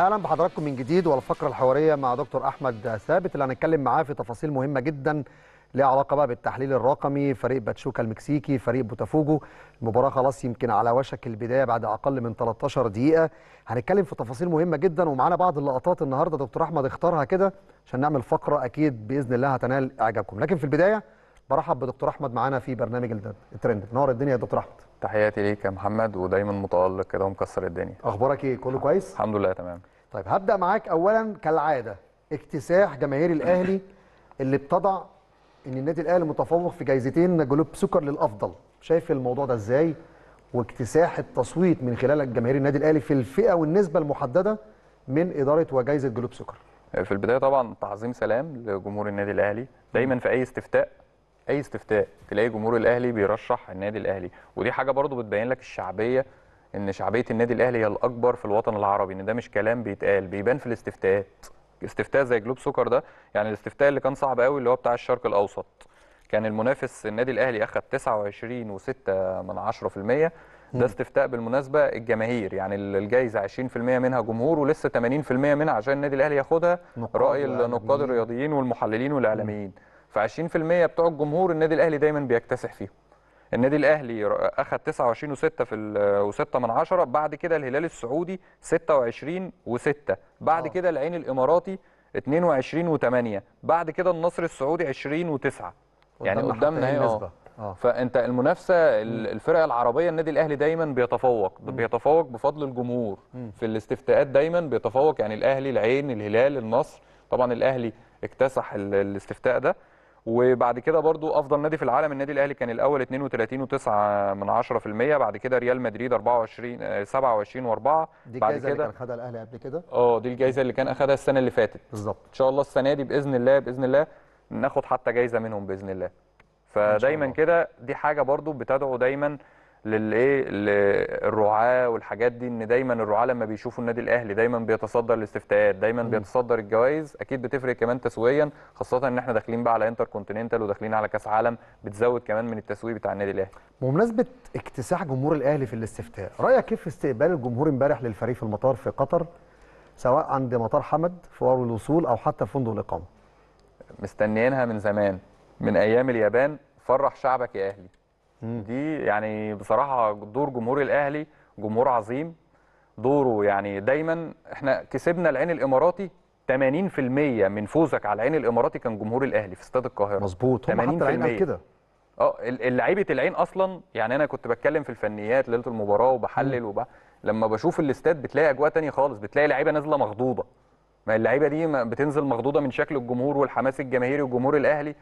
اهلا بحضراتكم من جديد والفقره الحواريه مع دكتور احمد ثابت اللي هنتكلم معاه في تفاصيل مهمه جدا ليها علاقه بقى بالتحليل الرقمي فريق باتشوكا المكسيكي فريق بوتافوجو المباراه خلاص يمكن على وشك البدايه بعد اقل من 13 دقيقه هنتكلم في تفاصيل مهمه جدا ومعانا بعض اللقطات النهارده دكتور احمد اختارها كده عشان نعمل فقره اكيد باذن الله هتنال اعجابكم لكن في البدايه برحب بدكتور احمد معانا في برنامج الترند نور الدنيا يا دكتور احمد تحياتي ليك يا محمد ودايما متالق كده ومكسر الدنيا اخبارك ايه كله كويس الحمد لله تمام طيب هبدا معاك اولا كالعاده اكتساح جماهير الاهلي اللي بتضع ان النادي الاهلي متفوق في جايزتين جلوب سكر للافضل شايف الموضوع ده ازاي واكتساح التصويت من خلال جماهير النادي الاهلي في الفئه والنسبه المحدده من اداره وجائزه جلوب سكر في البدايه طبعا تعظيم سلام لجمهور النادي الاهلي دايما في اي استفتاء اي استفتاء تلاقي جمهور الاهلي بيرشح النادي الاهلي ودي حاجه برضو بتبين لك الشعبيه ان شعبيه النادي الاهلي هي الاكبر في الوطن العربي ان ده مش كلام بيتقال بيبان في الاستفتاءات استفتاء زي جلوب سكر ده يعني الاستفتاء اللي كان صعب قوي اللي هو بتاع الشرق الاوسط كان المنافس النادي الاهلي اخذ 29.6 من 10% ده استفتاء بالمناسبه الجماهير يعني الجايزه 20% منها جمهور ولسه 80% منها عشان النادي الاهلي ياخدها راي النقاد الرياضيين والمحللين والاعلاميين ف 20% بتوع الجمهور النادي الاهلي دايما بيكتسح فيهم النادي الاهلي اخذ 29 و6 في و6 من 10 بعد كده الهلال السعودي 26 و6 بعد آه. كده العين الاماراتي 22 و8 بعد كده النصر السعودي 20 و9 يعني قدامنا إيه اهي آه. اه فانت المنافسه الفرق العربيه النادي الاهلي دايما بيتفوق م. بيتفوق بفضل الجمهور م. في الاستفتاءات دايما بيتفوق يعني الاهلي العين الهلال النصر طبعا الاهلي اكتسح الاستفتاء ده وبعد كده برضو افضل نادي في العالم النادي الاهلي كان الاول 32.9 من 10% بعد كده ريال مدريد 24 27 و4 دي الجائزه اللي كان خدها الاهلي قبل كده اه دي الجائزه اللي كان اخدها السنه اللي فاتت بالظبط ان شاء الله السنه دي باذن الله باذن الله ناخد حتى جائزه منهم باذن الله فدايما كده دي حاجه برضو بتدعو دايما للايه للرعاه والحاجات دي ان دايما الرعاه لما بيشوفوا النادي الاهلي دايما بيتصدر الاستفتاءات دايما م. بيتصدر الجوائز اكيد بتفرق كمان تسويقيا خاصه ان احنا داخلين بقى على انتر كونتيننتال وداخلين على كاس عالم بتزود كمان من التسويق بتاع النادي الاهلي بمناسبه اكتساح جمهور الاهلي في الاستفتاء رايك كيف استقبال الجمهور امبارح للفريق في المطار في قطر سواء عند مطار حمد في اول الوصول او حتى في فندق الاقامه مستنيينها من زمان من ايام اليابان فرح شعبك يا اهلي دي يعني بصراحه دور جمهور الاهلي جمهور عظيم دوره يعني دايما احنا كسبنا العين الاماراتي 80% من فوزك على العين الاماراتي كان جمهور الاهلي في استاد القاهره مظبوط هم حتى العين كده اه لعيبه العين اصلا يعني انا كنت بتكلم في الفنيات ليله المباراه وبحلل وب... لما بشوف الاستاد بتلاقي اجواء تانية خالص بتلاقي لعيبه نازله مخضوضه ما اللعيبه دي بتنزل مخضوضه من شكل الجمهور والحماس الجماهيري وجمهور الاهلي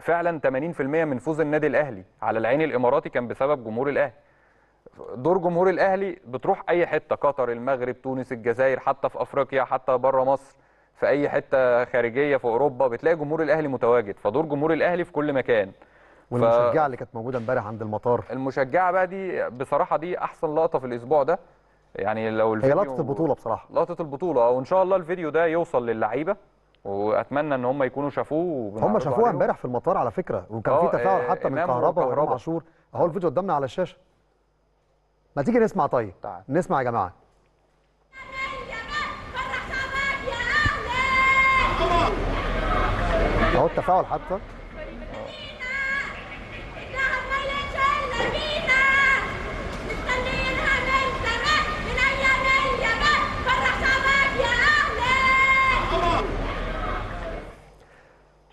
فعلا 80% من فوز النادي الاهلي على العين الاماراتي كان بسبب جمهور الاهلي دور جمهور الاهلي بتروح اي حته قطر المغرب تونس الجزائر حتى في افريقيا حتى بره مصر في اي حته خارجيه في اوروبا بتلاقي جمهور الاهلي متواجد فدور جمهور الاهلي في كل مكان والمشجعه ف... اللي كانت موجوده امبارح عند المطار المشجعه بقى دي بصراحه دي احسن لقطه في الاسبوع ده يعني لو الفيديو هي لقطه البطوله بصراحه لقطه البطوله وان شاء الله الفيديو ده يوصل للعيبه واتمنى ان هم يكونوا شافوه هم شافوه امبارح في المطار على فكره وكان في اه، تفاعل آه، حتى من كهربا وامام عاشور اهو الفيديو قدامنا على الشاشه ما تيجي نسمع طيب تعال. نسمع يا جماعه اهو التفاعل حتى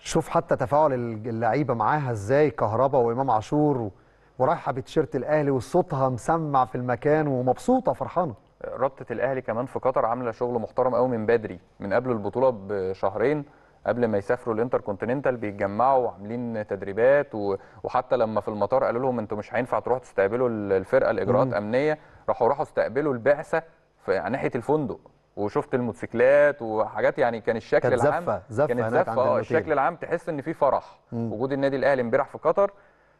شوف حتى تفاعل اللعيبه معاها ازاي كهربا وامام عاشور ورايحه بتيشيرت الاهلي وصوتها مسمع في المكان ومبسوطه فرحانه رابطه الاهلي كمان في قطر عامله شغل محترم قوي من بدري من قبل البطوله بشهرين قبل ما يسافروا الانتر كونتيننتال بيتجمعوا وعاملين تدريبات وحتى لما في المطار قالوا لهم انتوا مش هينفع تروحوا تستقبلوا الفرقه الاجراءات امنيه راحوا راحوا استقبلوا البعثه ناحيه الفندق وشفت الموتوسيكلات وحاجات يعني كان الشكل كانت العام زفة زفة كانت زفه اه الشكل العام تحس ان في فرح مم. وجود النادي الاهلي امبارح في قطر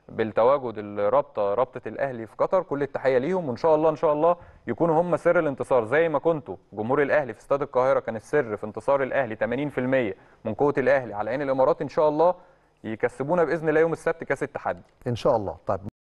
بالتواجد الرابطه رابطه الاهلي في قطر كل التحيه ليهم وان شاء الله ان شاء الله يكونوا هم سر الانتصار زي ما كنتوا جمهور الاهلي في استاد القاهره كان السر في انتصار الاهلي 80% من قوه الاهلي على عين الامارات ان شاء الله يكسبونا باذن الله يوم السبت كاس التحدي ان شاء الله طيب